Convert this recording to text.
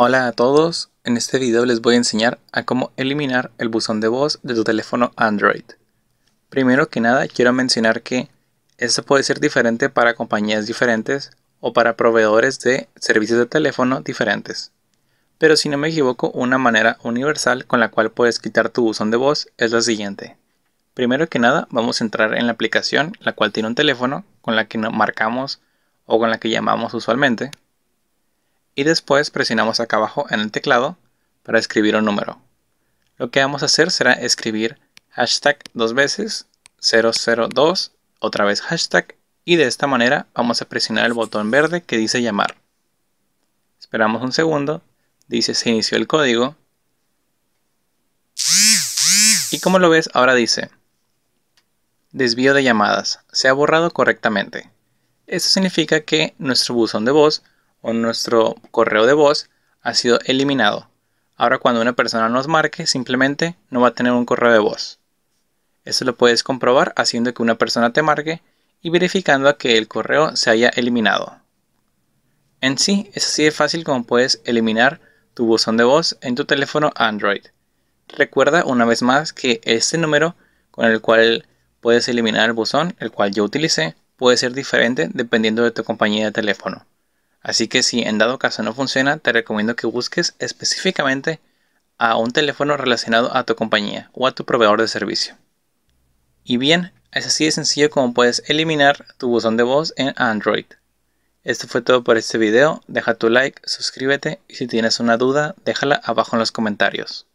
Hola a todos, en este video les voy a enseñar a cómo eliminar el buzón de voz de tu teléfono Android. Primero que nada quiero mencionar que esto puede ser diferente para compañías diferentes o para proveedores de servicios de teléfono diferentes. Pero si no me equivoco, una manera universal con la cual puedes quitar tu buzón de voz es la siguiente. Primero que nada vamos a entrar en la aplicación la cual tiene un teléfono con la que marcamos o con la que llamamos usualmente y después presionamos acá abajo en el teclado para escribir un número. Lo que vamos a hacer será escribir hashtag dos veces 002, otra vez hashtag y de esta manera vamos a presionar el botón verde que dice llamar. Esperamos un segundo, dice se inició el código y como lo ves ahora dice desvío de llamadas, se ha borrado correctamente. Esto significa que nuestro buzón de voz o nuestro correo de voz ha sido eliminado. Ahora cuando una persona nos marque, simplemente no va a tener un correo de voz. Esto lo puedes comprobar haciendo que una persona te marque y verificando que el correo se haya eliminado. En sí, es así de fácil como puedes eliminar tu buzón de voz en tu teléfono Android. Recuerda una vez más que este número con el cual puedes eliminar el buzón, el cual yo utilicé, puede ser diferente dependiendo de tu compañía de teléfono. Así que si en dado caso no funciona, te recomiendo que busques específicamente a un teléfono relacionado a tu compañía o a tu proveedor de servicio. Y bien, es así de sencillo como puedes eliminar tu buzón de voz en Android. Esto fue todo por este video, deja tu like, suscríbete y si tienes una duda déjala abajo en los comentarios.